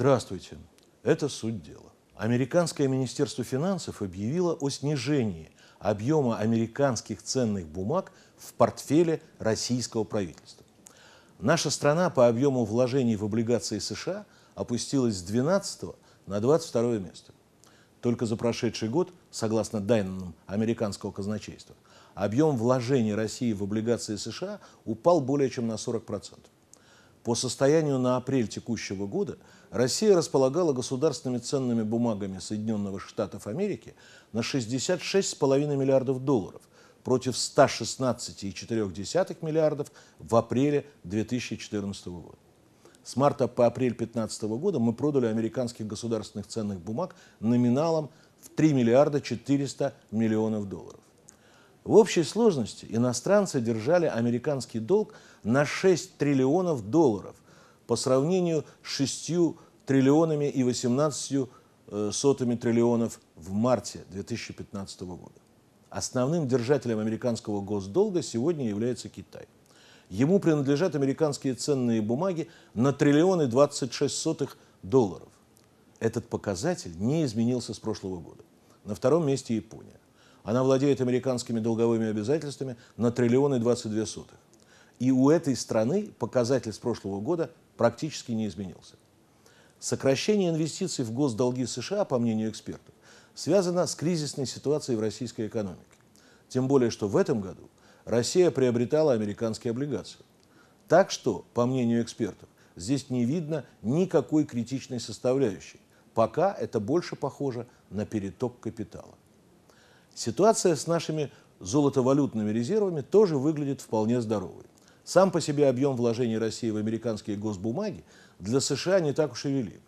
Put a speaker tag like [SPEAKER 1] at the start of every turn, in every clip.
[SPEAKER 1] Здравствуйте. Это суть дела. Американское министерство финансов объявило о снижении объема американских ценных бумаг в портфеле российского правительства. Наша страна по объему вложений в облигации США опустилась с 12 на 22 место. Только за прошедший год, согласно данным американского казначейства, объем вложений России в облигации США упал более чем на 40%. По состоянию на апрель текущего года Россия располагала государственными ценными бумагами Соединенных Штатов Америки на 66,5 миллиардов долларов против 116,4 миллиардов в апреле 2014 года. С марта по апрель 2015 года мы продали американских государственных ценных бумаг номиналом в 3 миллиарда 400 миллионов долларов. В общей сложности иностранцы держали американский долг на 6 триллионов долларов по сравнению с 6 триллионами и 18 э, сотыми триллионов в марте 2015 года. Основным держателем американского госдолга сегодня является Китай. Ему принадлежат американские ценные бумаги на триллионы 26 сотых долларов. Этот показатель не изменился с прошлого года. На втором месте Япония. Она владеет американскими долговыми обязательствами на триллионы 22 сотых. И у этой страны показатель с прошлого года практически не изменился. Сокращение инвестиций в госдолги США, по мнению экспертов, связано с кризисной ситуацией в российской экономике. Тем более, что в этом году Россия приобретала американские облигации. Так что, по мнению экспертов, здесь не видно никакой критичной составляющей. Пока это больше похоже на переток капитала. Ситуация с нашими золотовалютными резервами тоже выглядит вполне здоровой. Сам по себе объем вложений России в американские госбумаги для США не так уж и велик.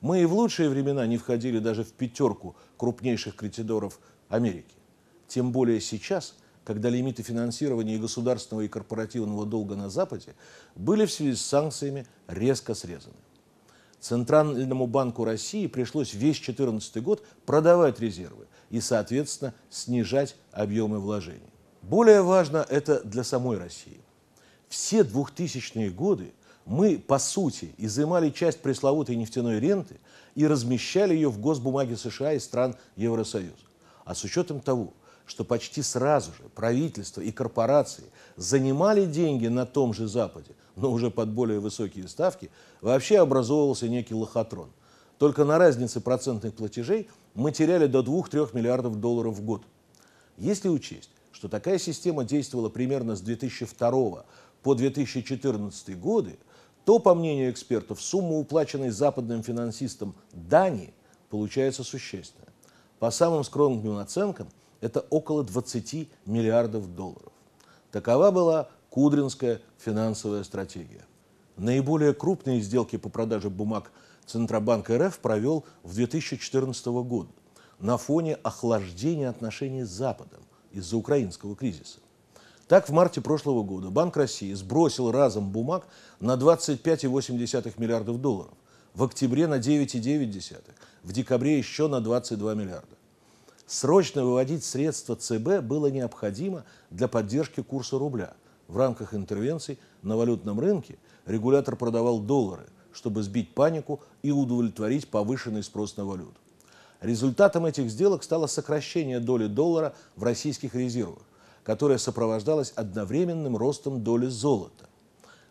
[SPEAKER 1] Мы и в лучшие времена не входили даже в пятерку крупнейших кредиторов Америки. Тем более сейчас, когда лимиты финансирования и государственного и корпоративного долга на Западе были в связи с санкциями резко срезаны. Центральному банку России пришлось весь 2014 год продавать резервы – и, соответственно, снижать объемы вложений. Более важно это для самой России. Все 2000-е годы мы, по сути, изымали часть пресловутой нефтяной ренты и размещали ее в госбумаге США и стран Евросоюза. А с учетом того, что почти сразу же правительство и корпорации занимали деньги на том же Западе, но уже под более высокие ставки, вообще образовывался некий лохотрон. Только на разнице процентных платежей мы теряли до 2-3 миллиардов долларов в год. Если учесть, что такая система действовала примерно с 2002 по 2014 годы, то, по мнению экспертов, сумма, уплаченной западным финансистам Дании, получается существенная. По самым скромным оценкам, это около 20 миллиардов долларов. Такова была кудринская финансовая стратегия. Наиболее крупные сделки по продаже бумаг Центробанк РФ провел в 2014 году на фоне охлаждения отношений с Западом из-за украинского кризиса. Так, в марте прошлого года Банк России сбросил разом бумаг на 25,8 миллиардов долларов, в октябре на 9,9, в декабре еще на 22 миллиарда. Срочно выводить средства ЦБ было необходимо для поддержки курса рубля. В рамках интервенций на валютном рынке регулятор продавал доллары – чтобы сбить панику и удовлетворить повышенный спрос на валюту. Результатом этих сделок стало сокращение доли доллара в российских резервах, которое сопровождалось одновременным ростом доли золота.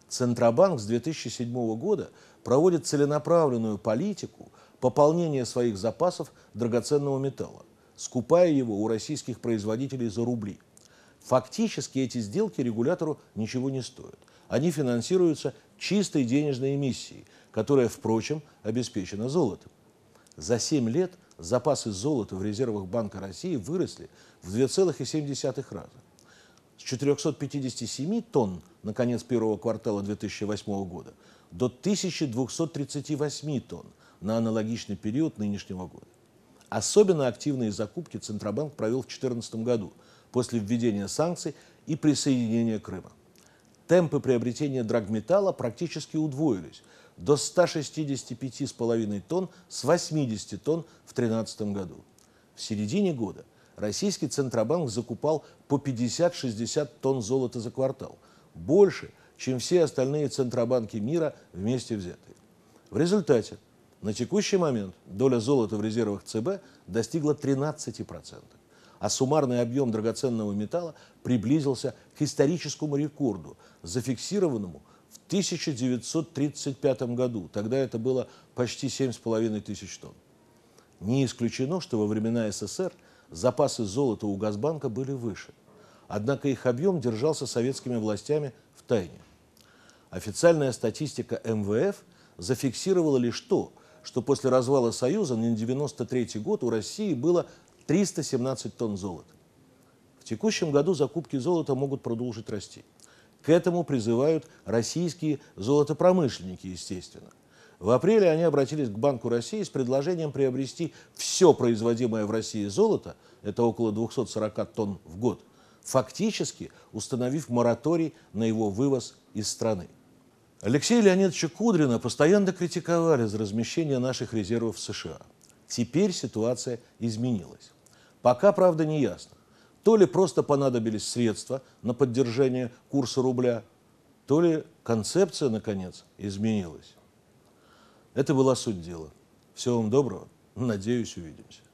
[SPEAKER 1] Центробанк с 2007 года проводит целенаправленную политику пополнения своих запасов драгоценного металла, скупая его у российских производителей за рубли. Фактически эти сделки регулятору ничего не стоят они финансируются чистой денежной эмиссией, которая, впрочем, обеспечена золотом. За 7 лет запасы золота в резервах Банка России выросли в 2,7 раза. С 457 тонн на конец первого квартала 2008 года до 1238 тонн на аналогичный период нынешнего года. Особенно активные закупки Центробанк провел в 2014 году после введения санкций и присоединения Крыма темпы приобретения драгметалла практически удвоились до 165,5 тонн с 80 тонн в 2013 году. В середине года российский Центробанк закупал по 50-60 тонн золота за квартал, больше, чем все остальные центробанки мира вместе взятые. В результате на текущий момент доля золота в резервах ЦБ достигла 13% а суммарный объем драгоценного металла приблизился к историческому рекорду, зафиксированному в 1935 году. Тогда это было почти 7,5 тысяч тонн. Не исключено, что во времена СССР запасы золота у Газбанка были выше. Однако их объем держался советскими властями в тайне. Официальная статистика МВФ зафиксировала лишь то, что после развала Союза на 1993 год у России было 317 тонн золота. В текущем году закупки золота могут продолжить расти. К этому призывают российские золотопромышленники, естественно. В апреле они обратились к Банку России с предложением приобрести все производимое в России золото, это около 240 тонн в год, фактически установив мораторий на его вывоз из страны. Алексея Леонидовича Кудрина постоянно критиковали за размещение наших резервов в США. Теперь ситуация изменилась. Пока, правда, не ясно. То ли просто понадобились средства на поддержание курса рубля, то ли концепция, наконец, изменилась. Это была суть дела. Всего вам доброго. Надеюсь, увидимся.